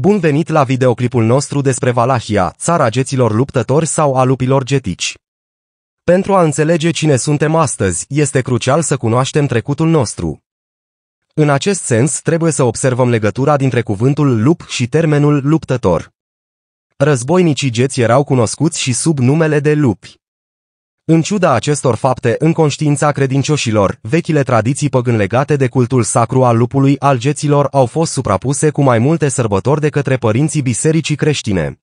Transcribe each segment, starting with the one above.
Bun venit la videoclipul nostru despre Valahia, țara geților luptători sau a lupilor getici. Pentru a înțelege cine suntem astăzi, este crucial să cunoaștem trecutul nostru. În acest sens, trebuie să observăm legătura dintre cuvântul lup și termenul luptător. Războinicii geți erau cunoscuți și sub numele de lupi. În ciuda acestor fapte, în conștiința credincioșilor, vechile tradiții păgân legate de cultul sacru al lupului al geților au fost suprapuse cu mai multe sărbători de către părinții bisericii creștine.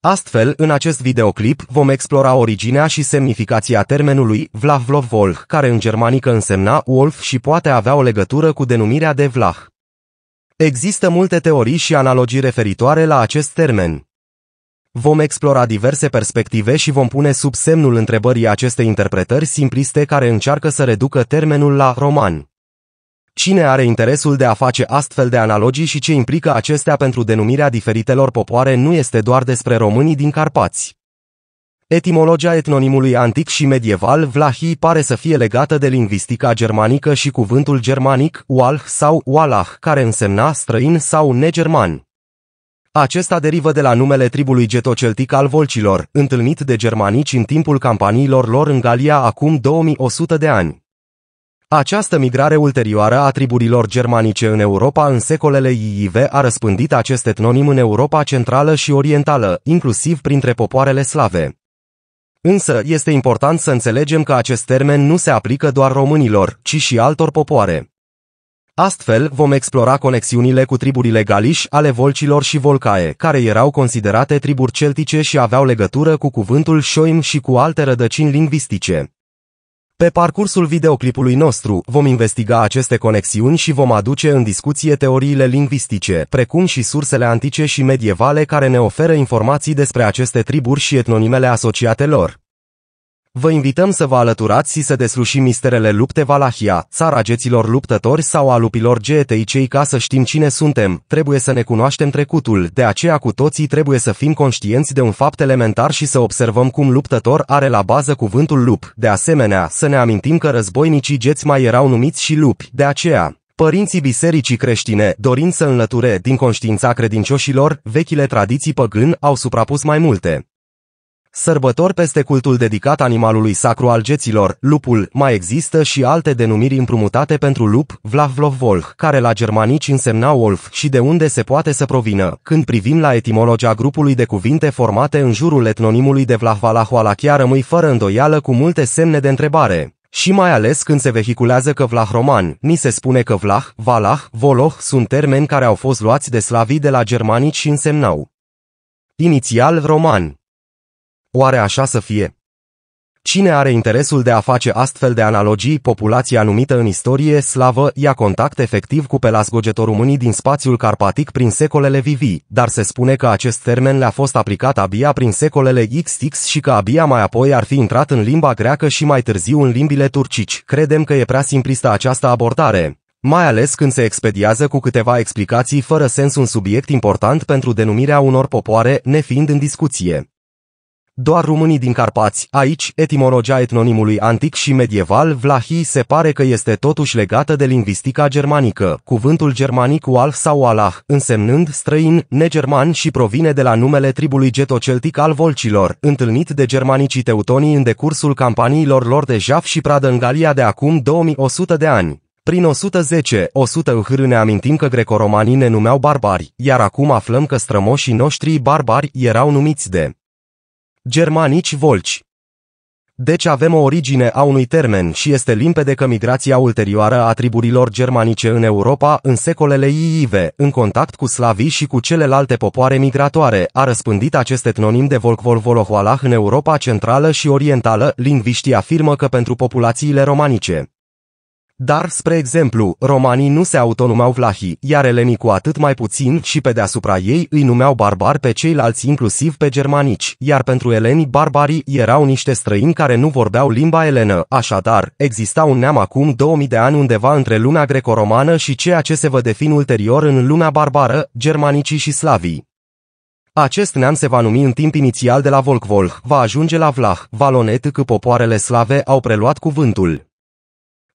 Astfel, în acest videoclip vom explora originea și semnificația termenului vlah-vlov Volh, care în germanică însemna wolf și poate avea o legătură cu denumirea de Vlah. Există multe teorii și analogii referitoare la acest termen. Vom explora diverse perspective și vom pune sub semnul întrebării aceste interpretări simpliste care încearcă să reducă termenul la roman. Cine are interesul de a face astfel de analogii și ce implică acestea pentru denumirea diferitelor popoare nu este doar despre românii din Carpați. Etimologia etnonimului antic și medieval Vlahi pare să fie legată de lingvistica germanică și cuvântul germanic Walh sau Walach, care însemna străin sau negerman. Acesta derivă de la numele tribului getoceltic al volcilor, întâlnit de germanici în timpul campaniilor lor în Galia acum 2100 de ani. Această migrare ulterioară a triburilor germanice în Europa în secolele IIV a răspândit acest etnonim în Europa centrală și orientală, inclusiv printre popoarele slave. Însă, este important să înțelegem că acest termen nu se aplică doar românilor, ci și altor popoare. Astfel, vom explora conexiunile cu triburile galiși ale volcilor și volcae, care erau considerate triburi celtice și aveau legătură cu cuvântul șoim și cu alte rădăcini lingvistice. Pe parcursul videoclipului nostru, vom investiga aceste conexiuni și vom aduce în discuție teoriile lingvistice, precum și sursele antice și medievale care ne oferă informații despre aceste triburi și etnonimele asociate lor. Vă invităm să vă alăturați și să deslușim misterele lupte Valahia, țara geților luptători sau a lupilor GTI cei ca să știm cine suntem, trebuie să ne cunoaștem trecutul, de aceea cu toții trebuie să fim conștienți de un fapt elementar și să observăm cum luptător are la bază cuvântul lup, de asemenea, să ne amintim că războinicii geți mai erau numiți și lupi, de aceea. Părinții bisericii creștine, dorind să înlăture din conștiința credincioșilor, vechile tradiții păgân au suprapus mai multe sărbători peste cultul dedicat animalului sacru al geților, lupul, mai există și alte denumiri împrumutate pentru lup, Vlavlov-Wolf, care la germanici însemna wolf și de unde se poate să provină. Când privim la etimologia grupului de cuvinte formate în jurul etnonimului de chiar rămâi fără îndoială cu multe semne de întrebare și mai ales când se vehiculează că vlah roman, ni se spune că vlah, valah, voloh sunt termeni care au fost luați de slavii de la germanici și însemnau inițial roman. Oare așa să fie? Cine are interesul de a face astfel de analogii, populația numită în istorie slavă ia contact efectiv cu românii din spațiul carpatic prin secolele VV, dar se spune că acest termen le-a fost aplicat abia prin secolele XX și că abia mai apoi ar fi intrat în limba greacă și mai târziu în limbile turcici. Credem că e prea simplistă această abordare mai ales când se expediază cu câteva explicații fără sens un subiect important pentru denumirea unor popoare, nefiind în discuție. Doar românii din Carpați, aici, etimologia etnonimului antic și medieval Vlahi se pare că este totuși legată de lingvistica germanică, cuvântul germanic Walf sau Allah, însemnând străin, negerman și provine de la numele tribului getoceltic al volcilor, întâlnit de germanicii teutonii în decursul campaniilor lor de jaf și pradă în Galia de acum 2100 de ani. Prin 110, 100 hâr ne amintim că grecoromanii ne numeau barbari, iar acum aflăm că strămoșii noștri barbari erau numiți de Germanici volci. Deci avem o origine a unui termen și este limpede că migrația ulterioară a triburilor germanice în Europa în secolele IIV, în contact cu slavii și cu celelalte popoare migratoare, a răspândit acest etnonim de Volkvolvolohoalah în Europa centrală și orientală, lingviștii afirmă că pentru populațiile romanice, dar, spre exemplu, romanii nu se autonumeau vlahi, iar elenii cu atât mai puțin și pe deasupra ei îi numeau barbari pe ceilalți inclusiv pe germanici, iar pentru elenii barbarii erau niște străini care nu vorbeau limba elenă, așadar, exista un neam acum 2000 de ani undeva între lumea greco-romană și ceea ce se va defini ulterior în lumea barbară, germanicii și slavii. Acest neam se va numi în timp inițial de la Volkvolh, va ajunge la Vlah, Valonet, că popoarele slave au preluat cuvântul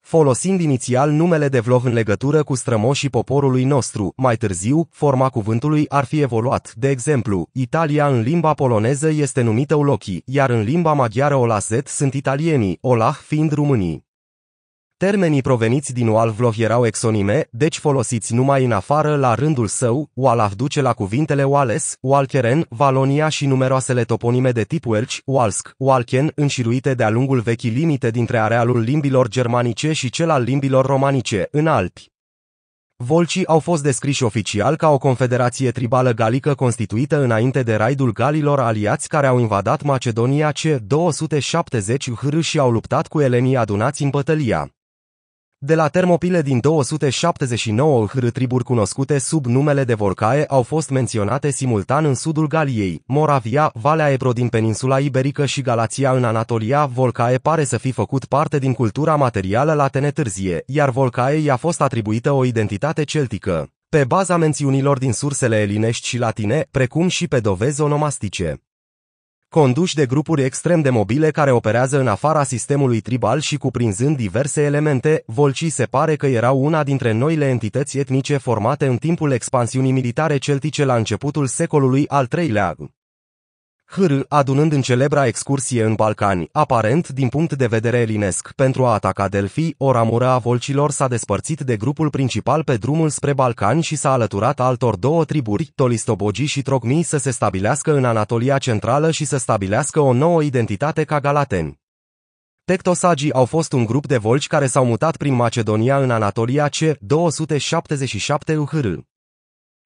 folosind inițial numele de vlog în legătură cu strămoșii poporului nostru. Mai târziu, forma cuvântului ar fi evoluat. De exemplu, Italia în limba poloneză este numită Ulochi, iar în limba maghiară Olaset sunt italienii, Olah fiind românii. Termenii proveniți din Oalvlov erau exonime, deci folosiți numai în afară la rândul său, Oalaf duce la cuvintele Oales, Oalcheren, Valonia și numeroasele toponime de tip Welch, Oalsc, Oalchen, înșiruite de-a lungul vechii limite dintre arealul limbilor germanice și cel al limbilor romanice, în Alpi. Volcii au fost descriși oficial ca o confederație tribală galică constituită înainte de raidul galilor aliați care au invadat Macedonia C270 hr și au luptat cu elenii adunați în bătălia. De la termopile din 279 hr triburi cunoscute sub numele de vorcae au fost menționate simultan în sudul Galiei, Moravia, Valea Ebro din peninsula iberică și Galația în Anatolia, vorcae pare să fi făcut parte din cultura materială la tenetârzie, iar vorcae i-a fost atribuită o identitate celtică, pe baza mențiunilor din sursele elinești și latine, precum și pe dovezi onomastice conduși de grupuri extrem de mobile care operează în afara sistemului tribal și cuprinzând diverse elemente, volcii se pare că erau una dintre noile entități etnice formate în timpul expansiunii militare celtice la începutul secolului al III-lea. Hr, adunând în celebra excursie în Balcani, aparent din punct de vedere elinesc, pentru a ataca Delfi, o ramură a volcilor s-a despărțit de grupul principal pe drumul spre Balcani și s-a alăturat altor două triburi, Tolistobogi și Trogmi, să se stabilească în Anatolia centrală și să stabilească o nouă identitate ca galateni. Tectosagii au fost un grup de volci care s-au mutat prin Macedonia în Anatolia C. 277 UHR.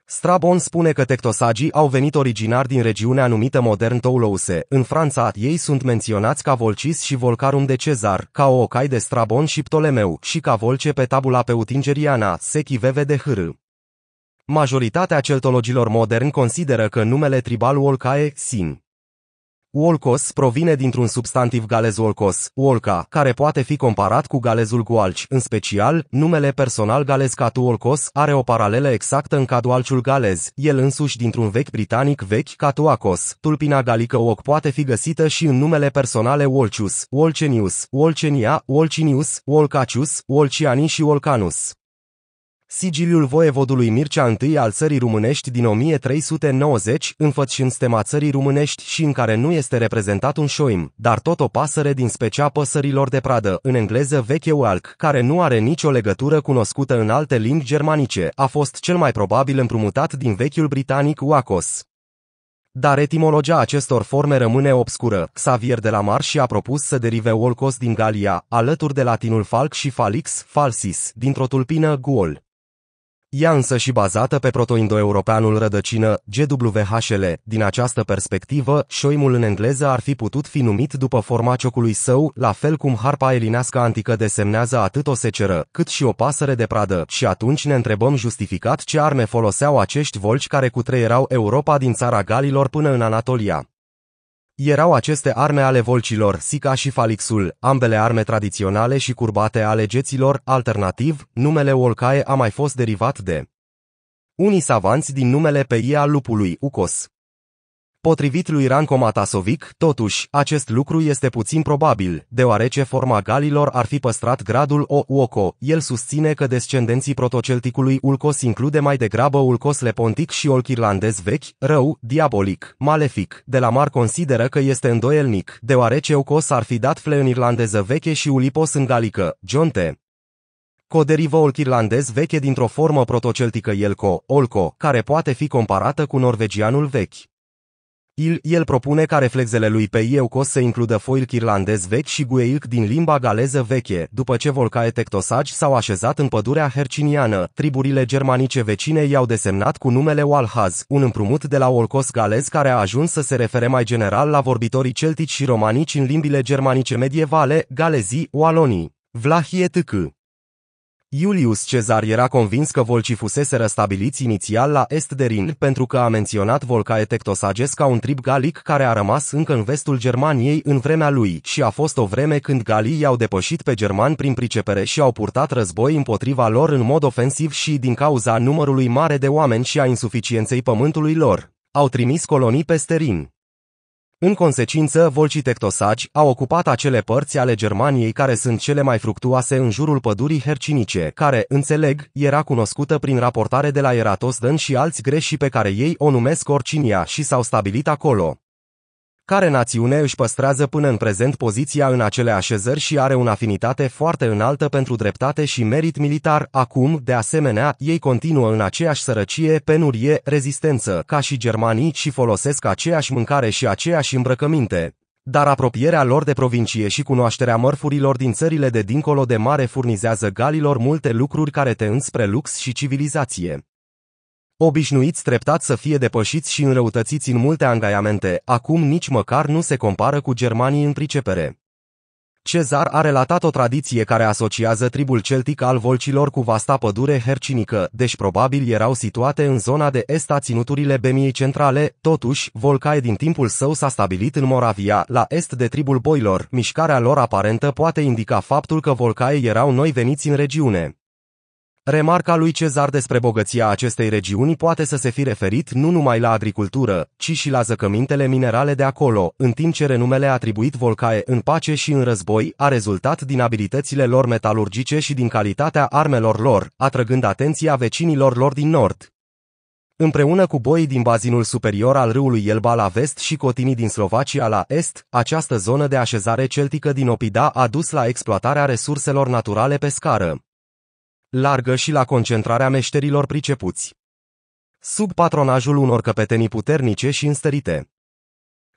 Strabon spune că tectosagii au venit originar din regiunea numită modern Toulouse. În Franța, ei sunt menționați ca Volcis și Volcarum de Cezar, ca ocai de Strabon și Ptolemeu, și ca Volce pe tabula peutingeriana, Veve de Hr. Majoritatea celtologilor moderni consideră că numele tribal Olcae, Sin, Wolcos provine dintr-un substantiv galez Wolcos, Wolca, care poate fi comparat cu galezul Gualci. În special, numele personal galez Catu Wolcos are o paralelă exactă în cadualciul galez, el însuși dintr-un vechi britanic vechi Catuacos. Tulpina galică Oc poate fi găsită și în numele personale Wolcius, Wolcenius, Wolcenia, Wolcinius, Wolcacius, Wolciani și Wolcanus. Sigiliul voievodului Mircea I al țării românești din 1390, stema țării românești și în care nu este reprezentat un șoim, dar tot o pasăre din specia păsărilor de pradă, în engleză veche walk, care nu are nicio legătură cunoscută în alte limbi germanice, a fost cel mai probabil împrumutat din vechiul britanic Uacos dar etimologia acestor forme rămâne obscură. Xavier de la Mar și-a propus să derive Olcos din Galia, alături de latinul falc și falix, falsis, dintr-o tulpină gol. Ea însă și bazată pe protoindoeuropeanul rădăcină, GWHL, din această perspectivă, șoimul în engleză ar fi putut fi numit după forma ciocului său, la fel cum harpa elinească antică desemnează atât o seceră, cât și o pasăre de pradă, și atunci ne întrebăm justificat ce arme foloseau acești volci care cutreierau Europa din țara Galilor până în Anatolia. Erau aceste arme ale volcilor, sica și falixul, ambele arme tradiționale și curbate ale geților, alternativ, numele olcae a mai fost derivat de unii savanți din numele pe ea lupului, ucos. Potrivit lui Ranko Matasovic, totuși, acest lucru este puțin probabil, deoarece forma galilor ar fi păstrat gradul O uoco. El susține că descendenții protocelticului Ulcos include mai degrabă Ulcos lepontic și Olc irlandez vechi, rău, diabolic, malefic. De la Mar consideră că este îndoielnic, deoarece Ulcos ar fi dat fle în irlandeză veche și Ulipos în galică. John T. Coderivă olc irlandez veche dintr-o formă protoceltică elco, olco, care poate fi comparată cu norvegianul vechi. Il, el propune ca reflexele lui pe Ieucos să includă foilc irlandez vechi și gueic din limba galeză veche, după ce volcae tectosagi s-au așezat în pădurea herciniană. Triburile germanice vecine i-au desemnat cu numele Walhaz, un împrumut de la Olcos galez care a ajuns să se refere mai general la vorbitorii celtici și romanici în limbile germanice medievale, galezii, walonii. Vlahie tâcă. Iulius Cezar era convins că volcii fusese răstabiliți inițial la est de Rin pentru că a menționat Volcae Tectosages ca un trib galic care a rămas încă în vestul Germaniei în vremea lui și a fost o vreme când galii i-au depășit pe germani prin pricepere și au purtat război împotriva lor în mod ofensiv și din cauza numărului mare de oameni și a insuficienței pământului lor. Au trimis colonii peste Rin. În consecință, volcii tectosaci au ocupat acele părți ale Germaniei care sunt cele mai fructuoase în jurul pădurii hercinice, care, înțeleg, era cunoscută prin raportare de la Eratosden și alți greși pe care ei o numesc Orcinia și s-au stabilit acolo. Care națiune își păstrează până în prezent poziția în acele așezări și are o afinitate foarte înaltă pentru dreptate și merit militar, acum, de asemenea, ei continuă în aceeași sărăcie, penurie, rezistență, ca și germanii și folosesc aceeași mâncare și aceeași îmbrăcăminte, dar apropierea lor de provincie și cunoașterea mărfurilor din țările de dincolo de mare furnizează galilor multe lucruri care te înspre lux și civilizație obișnuiți treptat să fie depășiți și înrăutățiți în multe angajamente, acum nici măcar nu se compară cu germanii în pricepere. Cezar a relatat o tradiție care asociază tribul celtic al volcilor cu vasta pădure hercinică, deci probabil erau situate în zona de est a ținuturile Bemiei centrale, totuși, Volcae din timpul său s-a stabilit în Moravia, la est de tribul boilor. Mișcarea lor aparentă poate indica faptul că Volcae erau noi veniți în regiune. Remarca lui Cezar despre bogăția acestei regiuni poate să se fi referit nu numai la agricultură, ci și la zăcămintele minerale de acolo, în timp ce renumele atribuit Volcae în pace și în război a rezultat din abilitățile lor metalurgice și din calitatea armelor lor, atrăgând atenția vecinilor lor din nord. Împreună cu boii din bazinul superior al râului Elba la vest și cotinii din Slovacia la est, această zonă de așezare celtică din Opida a dus la exploatarea resurselor naturale pe scară largă și la concentrarea meșterilor pricepuți. Sub patronajul unor căpetenii puternice și înstărite.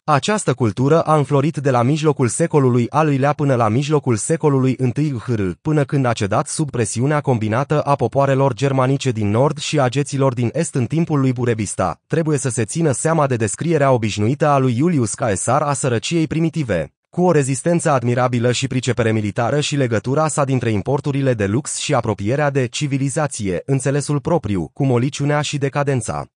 Această cultură a înflorit de la mijlocul secolului al ii lea până la mijlocul secolului I hr, până când a cedat sub presiunea combinată a popoarelor germanice din nord și a geților din est în timpul lui Burebista. Trebuie să se țină seama de descrierea obișnuită a lui Iulius Caesar a sărăciei primitive. Cu o rezistență admirabilă și pricepere militară și legătura sa dintre importurile de lux și apropierea de civilizație, înțelesul propriu, cu moliciunea și decadența.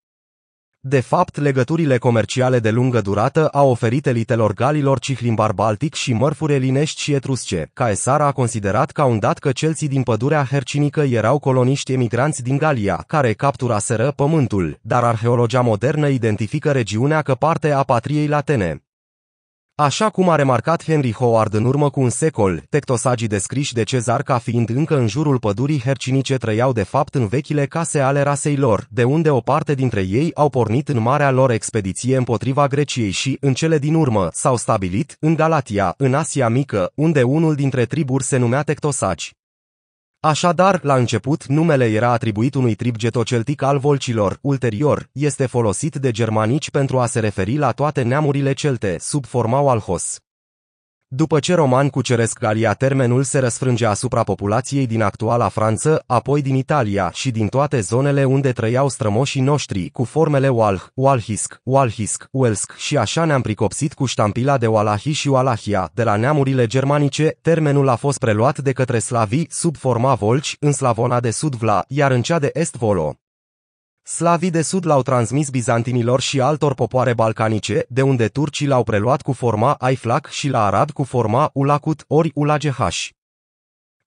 De fapt, legăturile comerciale de lungă durată au oferit elitelor galilor cihlimbar baltic și mărfuri elinești și etrusce. Caesar a considerat ca un dat că celții din pădurea hercinică erau coloniști emigranți din Galia, care capturaseră pământul, dar arheologia modernă identifică regiunea ca parte a patriei latene. Așa cum a remarcat Henry Howard în urmă cu un secol, tectosagii descriși de cezar ca fiind încă în jurul pădurii hercinice trăiau de fapt în vechile case ale rasei lor, de unde o parte dintre ei au pornit în marea lor expediție împotriva Greciei și, în cele din urmă, s-au stabilit în Galatia, în Asia Mică, unde unul dintre triburi se numea tectosagi. Așadar, la început, numele era atribuit unui trib getoceltic al volcilor, ulterior, este folosit de germanici pentru a se referi la toate neamurile celte, sub forma Walhos. După ce roman cuceresc Galia, termenul se răsfrânge asupra populației din actuala Franță, apoi din Italia și din toate zonele unde trăiau strămoșii noștri, cu formele Walh, walhisk, walhisk, Welsk și așa ne-am pricopsit cu ștampila de Walahi și Walahia, de la neamurile germanice, termenul a fost preluat de către slavi sub forma Volci, în Slavona de Sud Vla, iar în cea de Est Volo. Slavii de sud l-au transmis bizantinilor și altor popoare balcanice, de unde turcii l-au preluat cu forma Aiflac și la Arad cu forma Ulacut ori Ulagehaș.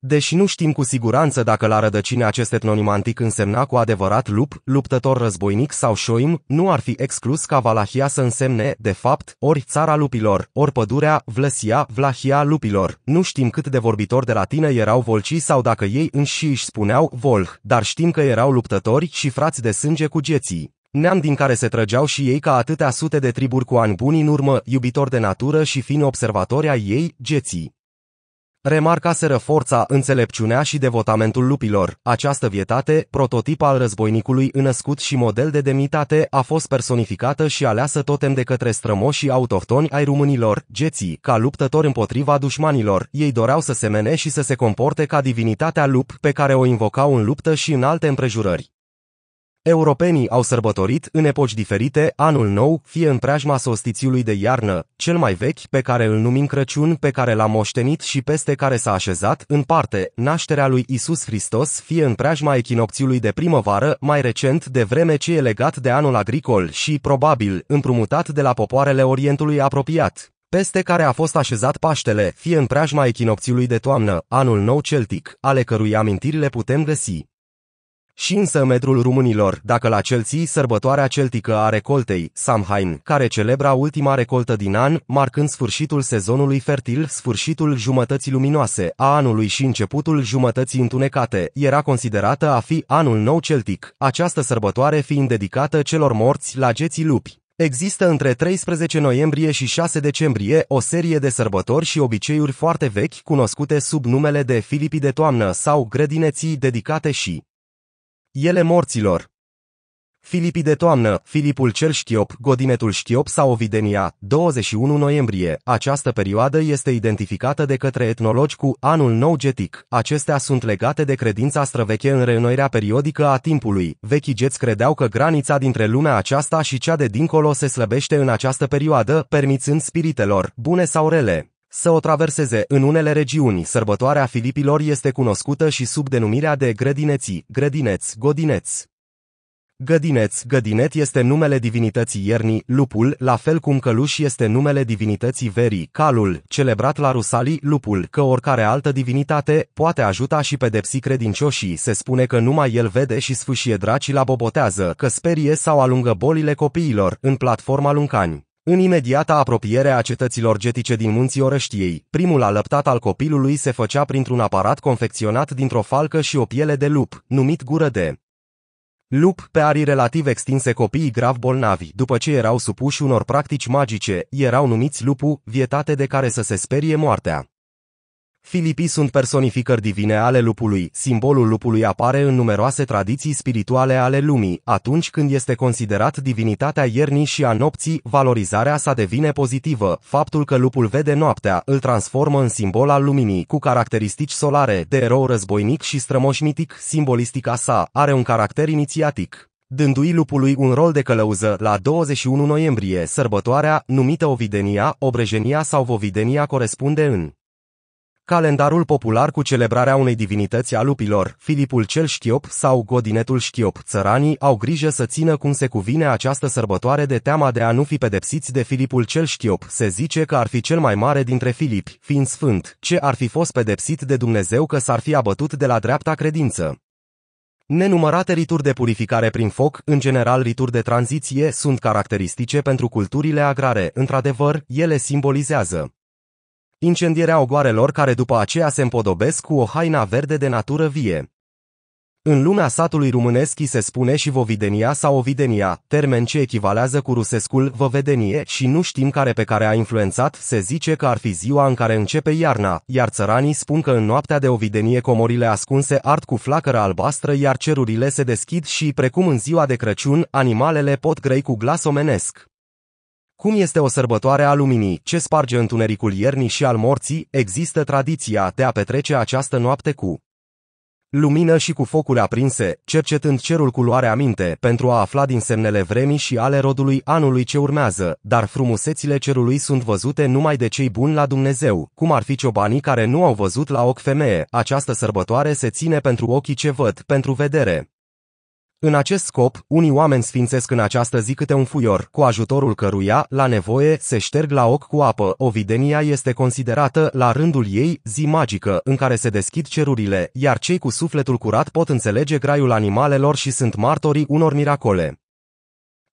Deși nu știm cu siguranță dacă la rădăcini acest etnonim antic însemna cu adevărat lup, luptător războinic sau șoim, nu ar fi exclus ca Valahia să însemne, de fapt, ori țara lupilor, ori pădurea, Vlăsia, Vlahia lupilor. Nu știm cât de vorbitori de latină erau volcii sau dacă ei înși își spuneau volh, dar știm că erau luptători și frați de sânge cu geții neam din care se trăgeau și ei ca atâtea sute de triburi cu ani buni în urmă, iubitori de natură și fini observatori ai ei, geții remarcaseră forța, înțelepciunea și devotamentul lupilor. Această vietate, prototip al războinicului înăscut și model de demnitate, a fost personificată și aleasă totem de către strămoșii autohtoni ai românilor, geții, ca luptători împotriva dușmanilor. Ei doreau să semene și să se comporte ca divinitatea lup pe care o invocau în luptă și în alte împrejurări. Europenii au sărbătorit în epoci diferite anul nou, fie în preajma solstițiului de iarnă, cel mai vechi pe care îl numim Crăciun, pe care l-a moștenit și peste care s-a așezat, în parte, nașterea lui Isus Hristos, fie în preajma echinocțiului de primăvară, mai recent, de vreme ce e legat de anul agricol și, probabil, împrumutat de la popoarele Orientului apropiat peste care a fost așezat Paștele, fie în preajma echinocțiului de toamnă, anul nou celtic, ale cărui amintiri le putem găsi. Și însă metrul românilor, dacă la celții sărbătoarea celtică a recoltei, Samhain, care celebra ultima recoltă din an, marcând sfârșitul sezonului fertil, sfârșitul jumătății luminoase a anului și începutul jumătății întunecate, era considerată a fi anul nou celtic, această sărbătoare fiind dedicată celor morți la geții lupi. Există între 13 noiembrie și 6 decembrie o serie de sărbători și obiceiuri foarte vechi cunoscute sub numele de Filipii de toamnă sau grădineții dedicate și ele morților. Filipii de toamnă, Filipul cel Șchiop, Godinetul Șchiop sau Ovidenia, 21 noiembrie. Această perioadă este identificată de către etnologi cu anul nou getic. Acestea sunt legate de credința străveche în reînnoirea periodică a timpului. Vechii geți credeau că granița dintre lumea aceasta și cea de dincolo se slăbește în această perioadă, permițând spiritelor, bune sau rele, să o traverseze. În unele regiuni, sărbătoarea Filipilor este cunoscută și sub denumirea de grădineții, grădineț, godineț. Gădineț, gădinet este numele divinității iernii, lupul, la fel cum căluș este numele divinității verii, calul, celebrat la Rusalii, lupul, că oricare altă divinitate poate ajuta și pedepsi credincioșii, se spune că numai el vede și sfâșie dracii la bobotează, că sperie sau alungă bolile copiilor, în platforma Luncani. În imediata apropiere a cetăților getice din munții Orăștiei, primul alăptat al copilului se făcea printr-un aparat confecționat dintr-o falcă și o piele de lup, numit gură de lup, pe arii relativ extinse copiii grav bolnavi, după ce erau supuși unor practici magice, erau numiți lupu, vietate de care să se sperie moartea. Filipii sunt personificări divine ale lupului. Simbolul lupului apare în numeroase tradiții spirituale ale lumii. Atunci când este considerat divinitatea iernii și a nopții, valorizarea sa devine pozitivă. Faptul că lupul vede noaptea îl transformă în simbol al luminii, cu caracteristici solare, de erou războinic și strămoș mitic, simbolistica sa are un caracter inițiatic dându-i lupului un rol de călăuză la 21 noiembrie, sărbătoarea, numită Ovidenia, Obrejenia sau Vovidenia corespunde în Calendarul popular cu celebrarea unei divinități a lupilor, Filipul cel Șchiop sau Godinetul Șchiop, țăranii au grijă să țină cum se cuvine această sărbătoare de teama de a nu fi pedepsiți de Filipul cel Șchiop. Se zice că ar fi cel mai mare dintre Filipi, fiind sfânt, ce ar fi fost pedepsit de Dumnezeu că s-ar fi abătut de la dreapta credință. Nenumărate rituri de purificare prin foc, în general rituri de tranziție, sunt caracteristice pentru culturile agrare, într-adevăr, ele simbolizează incendierea ogoarelor care după aceea se împodobesc cu o haina verde de natură vie. În lumea satului românesc se spune și vovidenia sau ovidenia, termen ce echivalează cu rusescul văvedenie și nu știm care pe care a influențat, se zice că ar fi ziua în care începe iarna, iar țăranii spun că în noaptea de ovidenie comorile ascunse ard cu flacără albastră iar cerurile se deschid și, precum în ziua de Crăciun, animalele pot grăi cu glas omenesc. Cum este o sărbătoare a luminii, ce sparge întunericul iernii și al morții, există tradiția de a petrece această noapte cu lumină și cu focul aprinse, cercetând cerul cu luare aminte pentru a afla din semnele vremii și ale rodului anului ce urmează, dar frumusețile cerului sunt văzute numai de cei buni la Dumnezeu, cum ar fi ciobanii care nu au văzut la ochi femeie, această sărbătoare se ține pentru ochii ce văd, pentru vedere. În acest scop, unii oameni sfințesc în această zi câte un fuior, cu ajutorul căruia, la nevoie, se șterg la ochi cu apă. Ovidenia este considerată, la rândul ei, zi magică, în care se deschid cerurile, iar cei cu sufletul curat pot înțelege graiul animalelor și sunt martorii unor miracole.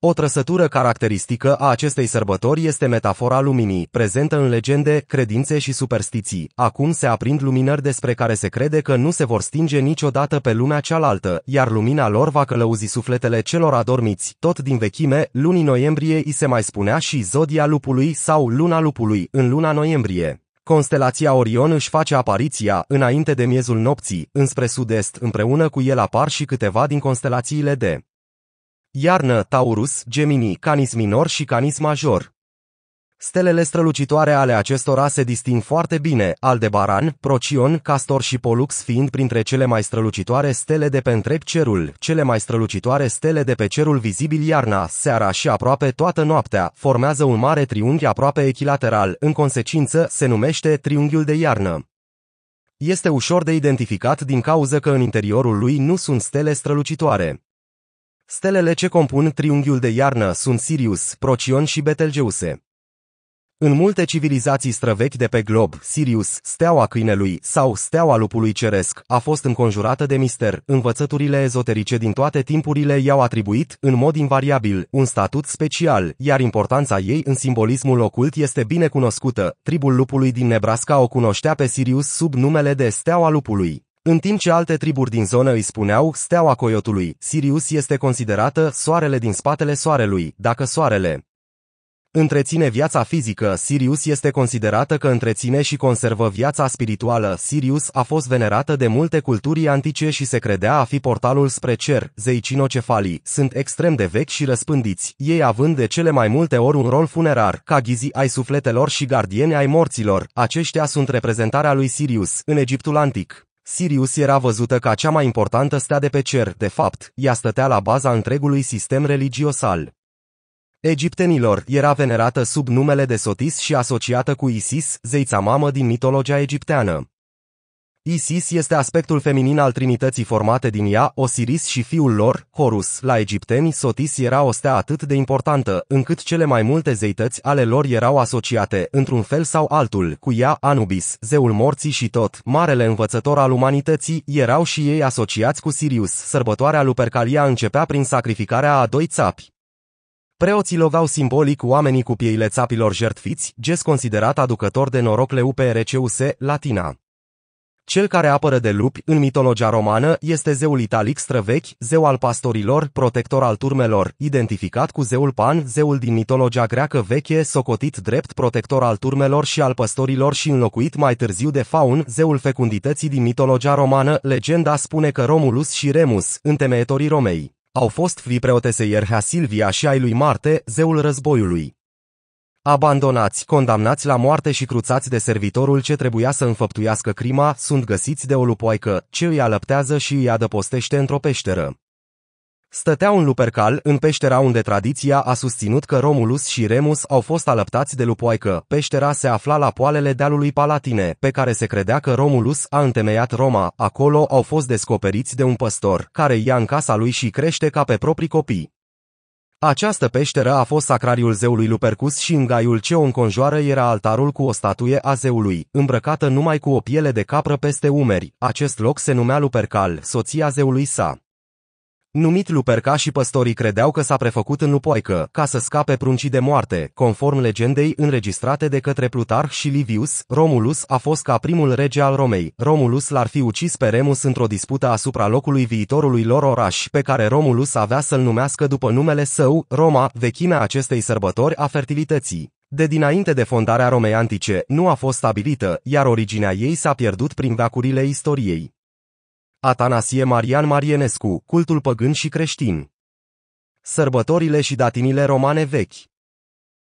O trăsătură caracteristică a acestei sărbători este metafora luminii, prezentă în legende, credințe și superstiții. Acum se aprind luminări despre care se crede că nu se vor stinge niciodată pe lumea cealaltă, iar lumina lor va călăuzi sufletele celor adormiți. Tot din vechime, lunii noiembrie îi se mai spunea și zodia lupului sau luna lupului, în luna noiembrie. Constelația Orion își face apariția înainte de miezul nopții, înspre sud-est, împreună cu el apar și câteva din constelațiile de Iarnă, Taurus, Gemini, Canis minor și Canis major. Stelele strălucitoare ale acestora se disting foarte bine, Aldebaran, Procion, Castor și Polux fiind printre cele mai strălucitoare stele de pe întreg cerul, cele mai strălucitoare stele de pe cerul vizibil iarna, seara și aproape toată noaptea, formează un mare triunghi aproape echilateral, în consecință se numește triunghiul de iarnă. Este ușor de identificat din cauza că în interiorul lui nu sunt stele strălucitoare. Stelele ce compun triunghiul de iarnă sunt Sirius, Procion și Betelgeuse. În multe civilizații străvechi de pe glob, Sirius, steaua câinelui sau steaua lupului ceresc, a fost înconjurată de mister. Învățăturile ezoterice din toate timpurile i-au atribuit, în mod invariabil, un statut special, iar importanța ei în simbolismul ocult este bine cunoscută. Tribul lupului din Nebraska o cunoștea pe Sirius sub numele de steaua lupului. În timp ce alte triburi din zonă îi spuneau steaua coiotului, Sirius este considerată soarele din spatele soarelui, dacă soarele întreține viața fizică, Sirius este considerată că întreține și conservă viața spirituală. Sirius a fost venerată de multe culturi antice și se credea a fi portalul spre cer. Zeicinocefalii sunt extrem de vechi și răspândiți, ei având de cele mai multe ori un rol funerar, ca ghizii ai sufletelor și gardieni ai morților. Aceștia sunt reprezentarea lui Sirius în Egiptul antic. Sirius era văzută ca cea mai importantă stea de pe cer, de fapt, ea stătea la baza întregului sistem religios al egiptenilor, era venerată sub numele de Sotis și asociată cu Isis, zeița mamă din mitologia egipteană. Isis este aspectul feminin al trinității formate din ea, Osiris și fiul lor, Horus. La egipteni, Sotis era o stea atât de importantă, încât cele mai multe zeități ale lor erau asociate, într-un fel sau altul, cu ea Anubis, zeul morții și tot, marele învățător al umanității, erau și ei asociați cu Sirius. Sărbătoarea Lupercalia începea prin sacrificarea a doi țapi. Preoții logau simbolic oamenii cu pieile țapilor jertfiți, gest considerat aducător de noroc RCUS, latina. Cel care apără de lupi în mitologia romană este zeul italic străvechi, zeu al pastorilor, protector al turmelor, identificat cu zeul Pan, zeul din mitologia greacă veche, socotit drept protector al turmelor și al păstorilor și înlocuit mai târziu de Faun, zeul fecundității din mitologia romană. Legenda spune că Romulus și Remus, întemeietorii Romei, au fost fii preotesei Erhea Silvia și ai lui Marte, zeul războiului. Abandonați, condamnați la moarte și cruțați de servitorul ce trebuia să înfăptuiască crima, sunt găsiți de o lupoaică, ce îi alăptează și îi adăpostește într-o peșteră. Stătea un lupercal în peștera unde tradiția a susținut că Romulus și Remus au fost alăptați de lupoaică. Peștera se afla la poalele dealului Palatine, pe care se credea că Romulus a întemeiat Roma. Acolo au fost descoperiți de un păstor, care ia în casa lui și crește ca pe proprii copii. Această peșteră a fost sacrariul zeului Lupercus și în gaiul ce o înconjoară era altarul cu o statuie a zeului, îmbrăcată numai cu o piele de capră peste umeri. Acest loc se numea Lupercal, soția zeului sa numit Luperca și păstorii credeau că s-a prefăcut în lupoică, ca să scape pruncii de moarte, conform legendei înregistrate de către Plutarh și Livius, Romulus a fost ca primul rege al Romei. Romulus l-ar fi ucis pe Remus într-o dispută asupra locului viitorului lor oraș, pe care Romulus avea să-l numească după numele său, Roma, vechimea acestei sărbători a fertilității. De dinainte de fondarea Romei antice, nu a fost stabilită, iar originea ei s-a pierdut prin veacurile istoriei. Atanasie Marian Marienescu, cultul păgân și creștin. Sărbătorile și datinile romane vechi.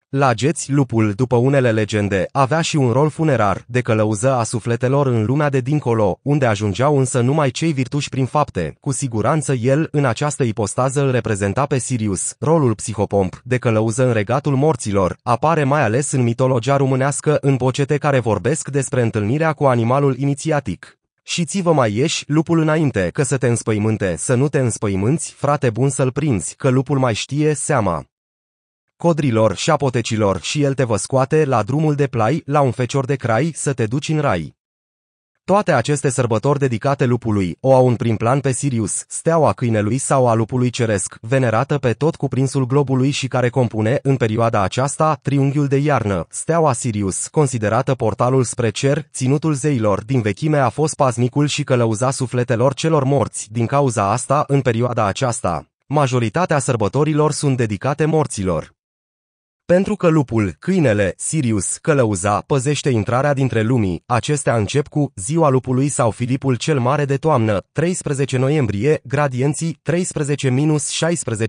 La Geți, lupul, după unele legende, avea și un rol funerar, de călăuză a sufletelor în lumea de dincolo, unde ajungeau însă numai cei virtuși prin fapte. Cu siguranță el, în această ipostază, îl reprezenta pe Sirius, rolul psihopomp, de călăuză în regatul morților, apare mai ales în mitologia românească în pocete care vorbesc despre întâlnirea cu animalul inițiatic. Și ți-vă mai ieși lupul înainte, că să te înspăimânte, să nu te înspăimânți, frate bun să-l prinzi, că lupul mai știe seama. Codrilor, și apotecilor și el te vă scoate la drumul de plai, la un fecior de crai, să te duci în rai. Toate aceste sărbători dedicate lupului o au un prim plan pe Sirius, steaua câinelui sau a lupului ceresc, venerată pe tot cuprinsul globului și care compune, în perioada aceasta, triunghiul de iarnă. Steaua Sirius, considerată portalul spre cer, ținutul zeilor din vechime a fost paznicul și călăuza sufletelor celor morți, din cauza asta, în perioada aceasta. Majoritatea sărbătorilor sunt dedicate morților. Pentru că lupul, câinele, Sirius, călăuza, păzește intrarea dintre lumii, acestea încep cu Ziua lupului sau Filipul cel mare de toamnă, 13 noiembrie, gradienții,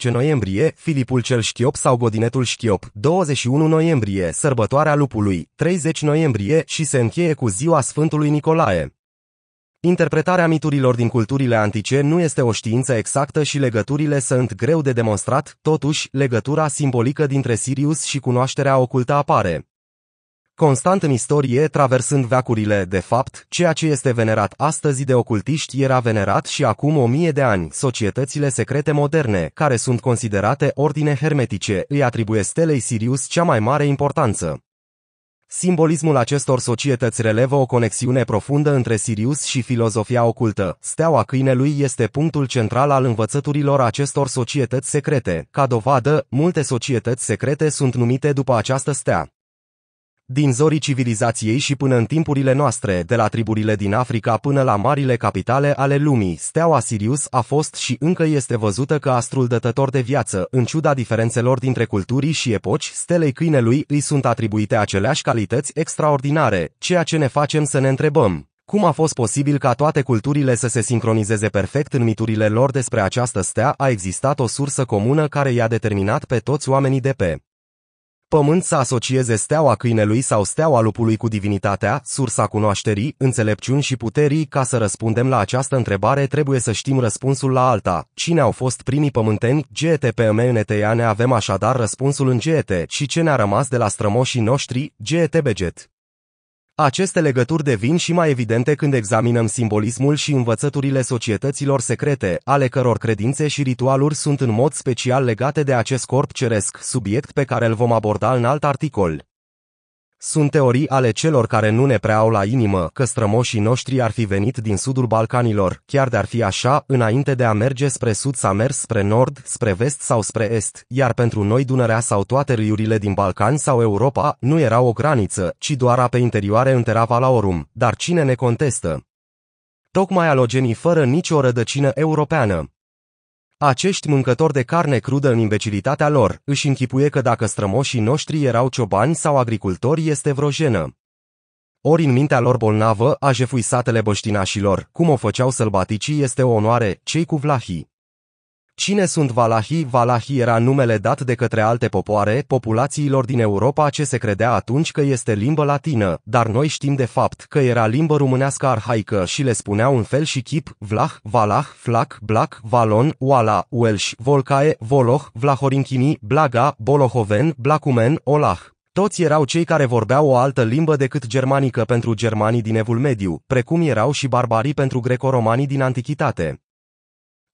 13-16 noiembrie, Filipul cel șchiop sau godinetul șchiop, 21 noiembrie, sărbătoarea lupului, 30 noiembrie și se încheie cu Ziua Sfântului Nicolae. Interpretarea miturilor din culturile antice nu este o știință exactă și legăturile sunt greu de demonstrat, totuși, legătura simbolică dintre Sirius și cunoașterea ocultă apare. Constant în istorie, traversând veacurile, de fapt, ceea ce este venerat astăzi de ocultiști era venerat și acum o mie de ani. Societățile secrete moderne, care sunt considerate ordine hermetice, îi atribuie stelei Sirius cea mai mare importanță. Simbolismul acestor societăți relevă o conexiune profundă între Sirius și filozofia ocultă. Steaua câinelui este punctul central al învățăturilor acestor societăți secrete. Ca dovadă, multe societăți secrete sunt numite după această stea din zorii civilizației și până în timpurile noastre, de la triburile din Africa până la marile capitale ale lumii, steaua Sirius a fost și încă este văzută ca astrul dătător de viață, în ciuda diferențelor dintre culturi și epoci, stelei câinelui îi sunt atribuite aceleași calități extraordinare, ceea ce ne facem să ne întrebăm. Cum a fost posibil ca toate culturile să se sincronizeze perfect în miturile lor despre această stea, a existat o sursă comună care i-a determinat pe toți oamenii de pe Pământ să asocieze steaua câinelui sau steaua lupului cu divinitatea, sursa cunoașterii, înțelepciuni și puterii, ca să răspundem la această întrebare trebuie să știm răspunsul la alta. Cine au fost primii pământeni? pe ne avem așadar răspunsul în GET și ce ne-a rămas de la strămoșii noștri? GET Beget. Aceste legături devin și mai evidente când examinăm simbolismul și învățăturile societăților secrete, ale căror credințe și ritualuri sunt în mod special legate de acest corp ceresc, subiect pe care îl vom aborda în alt articol. Sunt teorii ale celor care nu ne prea au la inimă că strămoșii noștri ar fi venit din sudul Balcanilor, chiar de-ar fi așa, înainte de a merge spre sud s-a mers spre nord, spre vest sau spre est, iar pentru noi Dunărea sau toate râurile din Balcan sau Europa nu era o graniță, ci doar ape interioare în Orum. dar cine ne contestă? Tocmai alogenii fără nicio rădăcină europeană, acești mâncători de carne crudă în imbecilitatea lor își închipuie că dacă strămoșii noștri erau ciobani sau agricultori este vreo jenă. Ori în mintea lor bolnavă a jefui satele băștinașilor, cum o făceau sălbaticii este o onoare, cei cu vlahii. Cine sunt valahii? Valahii era numele dat de către alte popoare, populațiilor din Europa ce se credea atunci că este limbă latină, dar noi știm de fapt că era limbă românească arhaică și le spuneau în fel și chip Vlah, Valah, Flac, Blac, Valon, Oala, Welsh, Volcae, Voloh, Vlahorinchini, Blaga, Bolohoven, Blacumen, Olah. Toți erau cei care vorbeau o altă limbă decât germanică pentru germanii din Evul Mediu, precum erau și barbarii pentru greco greco-romanii din Antichitate.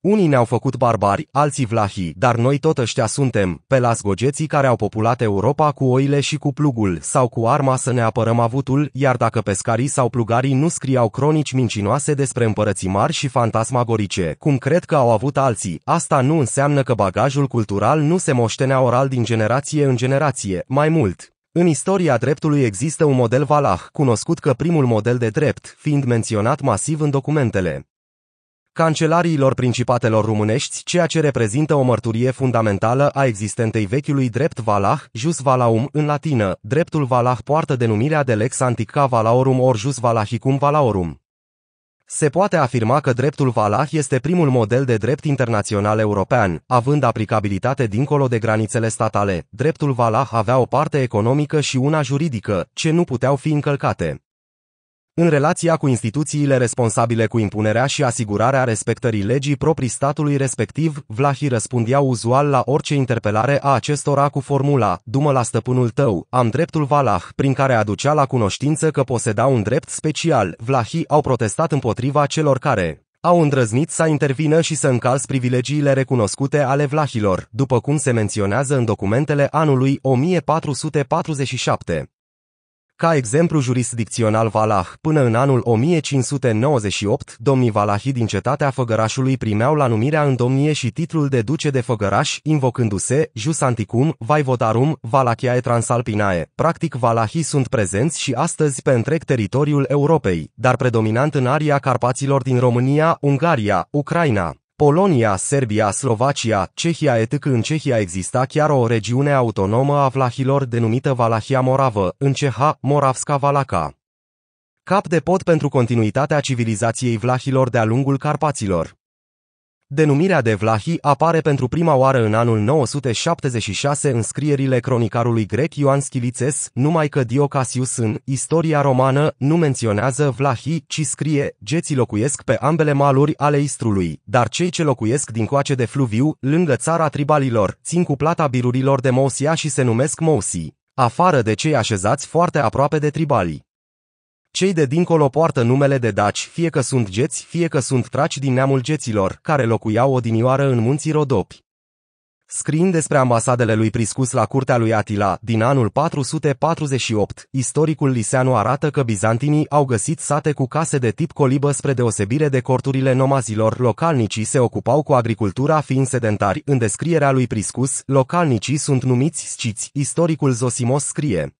Unii ne-au făcut barbari, alții vlahi, dar noi tot ăștia suntem, pe las gogeții care au populat Europa cu oile și cu plugul sau cu arma să ne apărăm avutul, iar dacă pescarii sau plugarii nu scriau cronici mincinoase despre împărății mari și fantasmagorice, cum cred că au avut alții, asta nu înseamnă că bagajul cultural nu se moștenea oral din generație în generație, mai mult. În istoria dreptului există un model valah, cunoscut ca primul model de drept, fiind menționat masiv în documentele cancelariilor principatelor românești, ceea ce reprezintă o mărturie fundamentală a existentei vechiului drept valah, jus valaum în latină. Dreptul valah poartă denumirea de lex antica valaorum or jus valahicum valaorum. Se poate afirma că dreptul valah este primul model de drept internațional european, având aplicabilitate dincolo de granițele statale. Dreptul valah avea o parte economică și una juridică, ce nu puteau fi încălcate în relația cu instituțiile responsabile cu impunerea și asigurarea respectării legii proprii statului respectiv, Vlahi răspundea uzual la orice interpelare a acestora cu formula Dumă la stăpânul tău, am dreptul Valah, prin care aducea la cunoștință că poseda un drept special. Vlahi au protestat împotriva celor care au îndrăznit să intervină și să încalzi privilegiile recunoscute ale vlahilor, după cum se menționează în documentele anului 1447. Ca exemplu jurisdicțional valah, până în anul 1598, domnii valahi din cetatea Făgărașului primeau la numirea în domnie și titlul de duce de Făgăraș, invocându-se jus anticum, vaivodarum, valachiae transalpinae. Practic, valahii sunt prezenți și astăzi pe întreg teritoriul Europei, dar predominant în aria Carpaților din România, Ungaria, Ucraina, Polonia, Serbia, Slovacia, Cehia etc. În Cehia exista chiar o regiune autonomă a vlahilor denumită Valahia Moravă, în Ceha, Moravska Valaca. Cap de pod pentru continuitatea civilizației vlahilor de-a lungul Carpaților. Denumirea de Vlahi apare pentru prima oară în anul 976 în scrierile cronicarului grec Ioan Schilițes, numai că Diocasius în Istoria romană nu menționează Vlahi, ci scrie, geții locuiesc pe ambele maluri ale Istrului, dar cei ce locuiesc din coace de fluviu, lângă țara tribalilor, țin cu plata birurilor de Mosia și se numesc Mosii, afară de cei așezați foarte aproape de tribalii. Cei de dincolo poartă numele de daci, fie că sunt geți, fie că sunt traci din neamul geților, care locuiau odinioară în munții Rodopi. Scriind despre ambasadele lui Priscus la curtea lui Atila, din anul 448, istoricul Liseanu arată că bizantinii au găsit sate cu case de tip colibă spre deosebire de corturile nomazilor. Localnicii se ocupau cu agricultura fiind sedentari. În descrierea lui Priscus, localnicii sunt numiți sciți. Istoricul Zosimos scrie,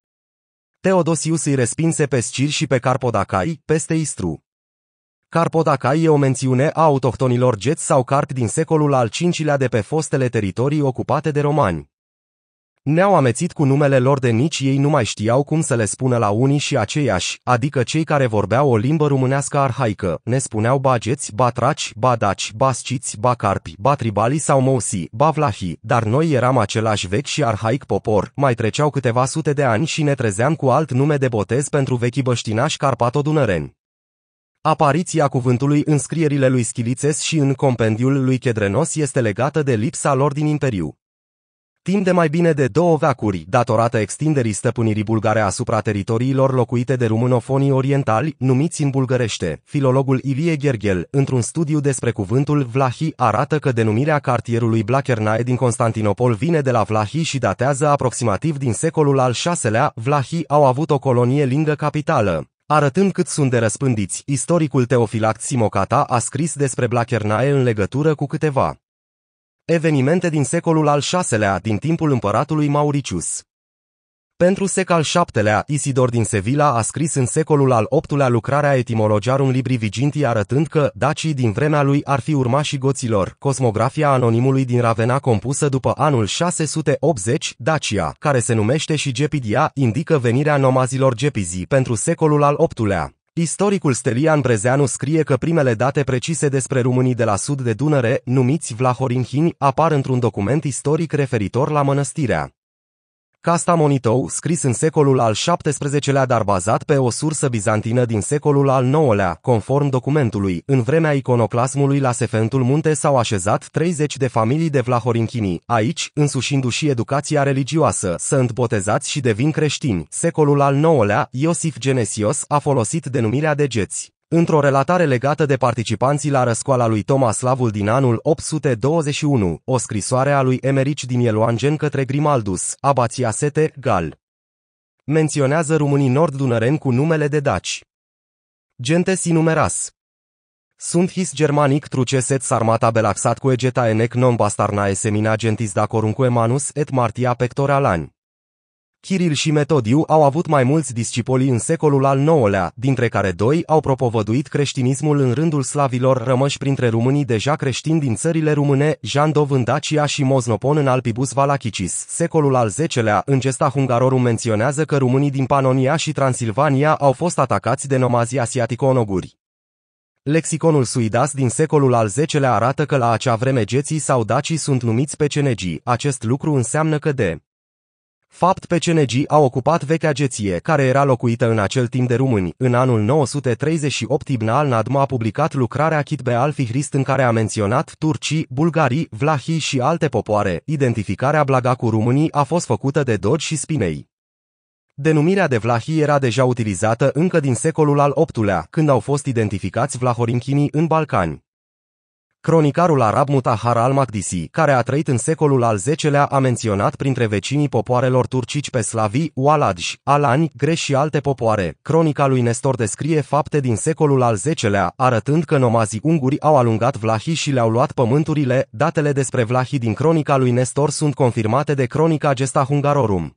Teodosius îi respinse pe Scir și pe Carpodacai, peste Istru. Carpodacai e o mențiune a autohtonilor geți sau cart din secolul al V-lea de pe fostele teritorii ocupate de romani. Ne-au amețit cu numele lor de nici ei nu mai știau cum să le spună la unii și aceiași, adică cei care vorbeau o limbă românească arhaică, ne spuneau bageți, batraci, badaci, basciți, bacarpi, batribali sau mousi, bavlahi, dar noi eram același vechi și arhaic popor, mai treceau câteva sute de ani și ne trezeam cu alt nume de botez pentru vechii băștinași carpatodunăreni. Apariția cuvântului în scrierile lui Schilițes și în compendiul lui Chedrenos este legată de lipsa lor din imperiu. Timp de mai bine de două veacuri, datorată extinderii stăpânirii bulgare asupra teritoriilor locuite de rumânofonii orientali, numiți în bulgărește, filologul Ilie Gherghel, într-un studiu despre cuvântul Vlahi, arată că denumirea cartierului Blachernae din Constantinopol vine de la Vlahi și datează aproximativ din secolul al VI-lea, Vlahi au avut o colonie lângă capitală. Arătând cât sunt de răspândiți, istoricul Teofilact Simocata a scris despre Blachernae în legătură cu câteva Evenimente din secolul al VI-lea din timpul împăratului Mauricius pentru sec al VII-lea, Isidor din Sevilla a scris în secolul al VIII-lea lucrarea Etimologiarum Libri Viginti arătând că dacii din vremea lui ar fi urmașii goților, cosmografia anonimului din Ravena compusă după anul 680, Dacia, care se numește și Gepidia, indică venirea nomazilor Gepizi pentru secolul al VIII-lea. Istoricul Stelian Brezeanu scrie că primele date precise despre românii de la sud de Dunăre, numiți Vlahorinhini, apar într-un document istoric referitor la mănăstirea Casta Monitou, scris în secolul al XVII-lea, dar bazat pe o sursă bizantină din secolul al IX-lea, conform documentului, în vremea iconoclasmului la Sefentul Munte s-au așezat 30 de familii de vlahorinchini, aici, însușindu-și educația religioasă, sunt botezați și devin creștini. Secolul al IX-lea, Iosif Genesios a folosit denumirea de geți. Într-o relatare legată de participanții la răscoala lui Thomas Slavul din anul 821, o scrisoare a lui Emerici din Eloangen către Grimaldus, abația Sete, Gal. Menționează românii nord-dunăreni cu numele de daci. Gente numeras. Sunt his germanic truceset sarmata belaxat cu egeta enec non bastarnae semina gentis cu emanus et martia pectoralani. Chiril și Metodiu au avut mai mulți discipoli în secolul al IX-lea, dintre care doi au propovăduit creștinismul în rândul slavilor rămăși printre românii deja creștini din țările rumâne, Jandov în Dacia și Moznopon în Alpibus Valachicis. Secolul al X-lea, în gesta hungarorum menționează că românii din Panonia și Transilvania au fost atacați de nomazii asiatico Lexiconul suidas din secolul al X-lea arată că la acea vreme geții sau dacii sunt numiți pe cenegii. Acest lucru înseamnă că de Fapt PCNG a ocupat vechea geție care era locuită în acel timp de români, În anul 938 Ibn al-Nadm a publicat lucrarea Kitbe al-Fihrist în care a menționat turcii, bulgarii, vlahii și alte popoare. Identificarea blaga cu românii a fost făcută de Dod și Spinei. Denumirea de vlahii era deja utilizată încă din secolul al VIII-lea, când au fost identificați vlahorinchinii în Balcani. Cronicarul arab Mutahar al makdisi care a trăit în secolul al X-lea, a menționat printre vecinii popoarelor turcici pe slavi, Waladj, Alani, greși și alte popoare. Cronica lui Nestor descrie fapte din secolul al X-lea, arătând că nomazii unguri au alungat vlahii și le-au luat pământurile. Datele despre vlahii din cronica lui Nestor sunt confirmate de cronica Gesta Hungarorum.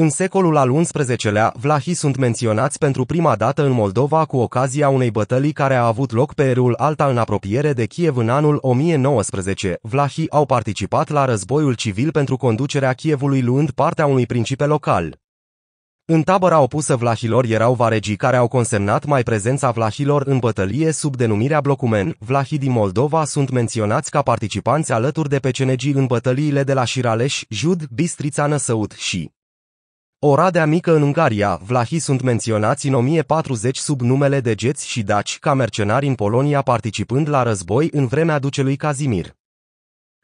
În secolul al XI-lea, vlahii sunt menționați pentru prima dată în Moldova cu ocazia unei bătălii care a avut loc pe Erul Alta în apropiere de Kiev în anul 1019. Vlahii au participat la războiul civil pentru conducerea Kievului, luând partea unui principe local. În tabăra opusă vlahilor erau varegii care au consemnat mai prezența vlahilor în bătălie sub denumirea blocumen. Vlahii din Moldova sunt menționați ca participanți alături de pecenegii în bătăliile de la Șiraleș, Jud, Bistrița Năsăut și Oradea mică în Ungaria, vlahii sunt menționați în 1040 sub numele de geți și daci ca mercenari în Polonia participând la război în vremea ducelui Cazimir.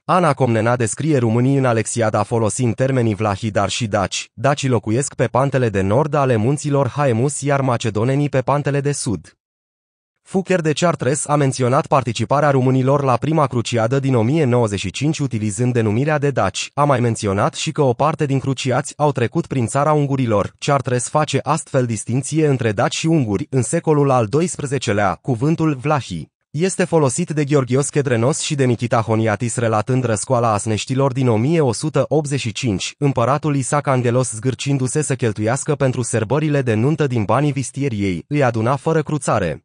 Ana Comnena descrie românii în Alexiada folosind termenii vlahi dar și daci, dacii locuiesc pe pantele de nord ale munților Haemus iar macedonenii pe pantele de sud. Fucher de Chartres a menționat participarea românilor la prima cruciadă din 1095 utilizând denumirea de daci. A mai menționat și că o parte din cruciați au trecut prin țara ungurilor. Chartres face astfel distinție între daci și unguri în secolul al XII-lea, cuvântul vlahi este folosit de Gheorghios Chedrenos și de Nikita Honiatis relatând răscoala asneștilor din 1185, împăratul Isaac Angelos zgârcindu-se să cheltuiască pentru serbările de nuntă din banii vistieriei, îi aduna fără cruțare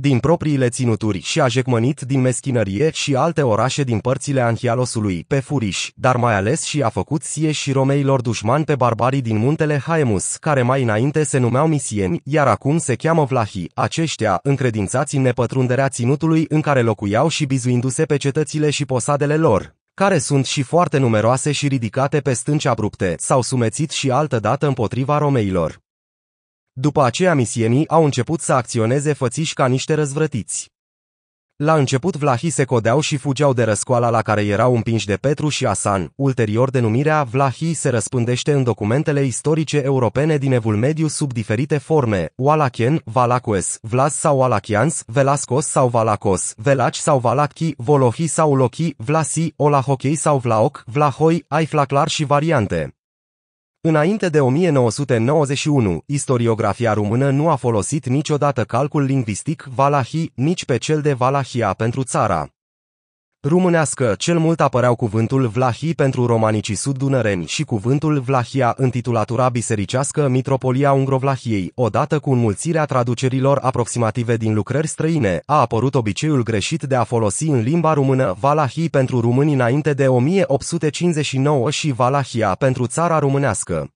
din propriile ținuturi și a jecmănit din meschinărie și alte orașe din părțile Anhialosului, pe Furiș, dar mai ales și a făcut sie și romeilor dușmani pe barbarii din muntele Haemus, care mai înainte se numeau misieni, iar acum se cheamă vlahi, aceștia, încredințați în nepătrunderea ținutului în care locuiau și bizuindu-se pe cetățile și posadele lor care sunt și foarte numeroase și ridicate pe stânci abrupte, s-au sumețit și altădată împotriva romeilor. După aceea misienii au început să acționeze fățiși ca niște răzvrătiți. La început vlahii se codeau și fugeau de răscoala la care erau împinși de Petru și Asan. Ulterior denumirea vlahii se răspândește în documentele istorice europene din Evul Mediu sub diferite forme, Walachen, Valacues, Vlas sau Walachians, Velascos sau Valacos, Velaci sau Valachi, Volohi sau Lochi, Vlasi, Olahochei sau Vlaoc, Vlahoi, Aiflaclar și variante. Înainte de 1991, istoriografia română nu a folosit niciodată calcul lingvistic valahi, nici pe cel de Valahia pentru țara Rumânească, cel mult apăreau cuvântul Vlahii pentru romanicii sud-dunăreni și cuvântul Vlahia în titulatura bisericească Mitropolia Ungrovlahiei, odată cu înmulțirea traducerilor aproximative din lucrări străine, a apărut obiceiul greșit de a folosi în limba română Valahii pentru români înainte de 1859 și Valahia pentru țara românească.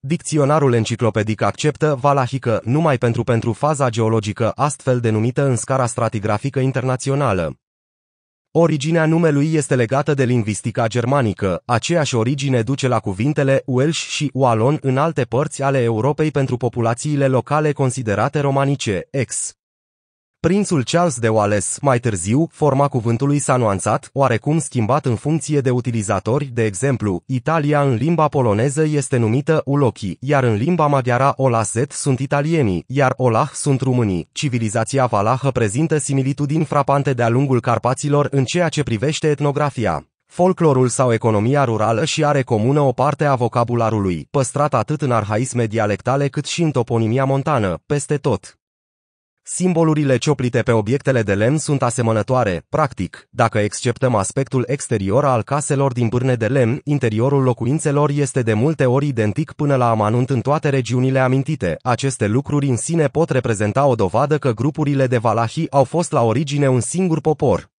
Dicționarul enciclopedic acceptă valahică numai pentru pentru faza geologică astfel denumită în scara stratigrafică internațională. Originea numelui este legată de lingvistica germanică, aceeași origine duce la cuvintele Welsh și Wallon în alte părți ale Europei pentru populațiile locale considerate romanice, ex. Prințul Charles de Wales, mai târziu, forma cuvântului s-a nuanțat, oarecum schimbat în funcție de utilizatori, de exemplu, Italia în limba poloneză este numită Ulochi, iar în limba maghiara Olaset sunt italienii, iar Olah sunt românii. Civilizația valahă prezintă similitudini frapante de-a lungul Carpaților în ceea ce privește etnografia. Folclorul sau economia rurală și are comună o parte a vocabularului, păstrat atât în arhaisme dialectale cât și în toponimia montană, peste tot. Simbolurile cioplite pe obiectele de lemn sunt asemănătoare, practic, dacă exceptăm aspectul exterior al caselor din bârne de lemn, interiorul locuințelor este de multe ori identic până la amanunt în toate regiunile amintite. Aceste lucruri în sine pot reprezenta o dovadă că grupurile de valahi au fost la origine un singur popor.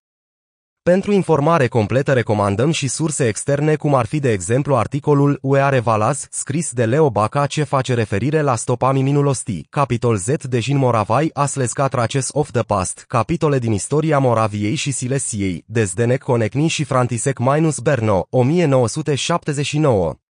Pentru informare completă recomandăm și surse externe cum ar fi de exemplu articolul Ueare Valaz, scris de Leo Baca ce face referire la stopa stopamiminulosti, capitol Z de Jean Moravai, aslescat Traces of the Past, capitole din istoria Moraviei și Silesiei, de Zdenek Conecni și František Minus Berno, 1979.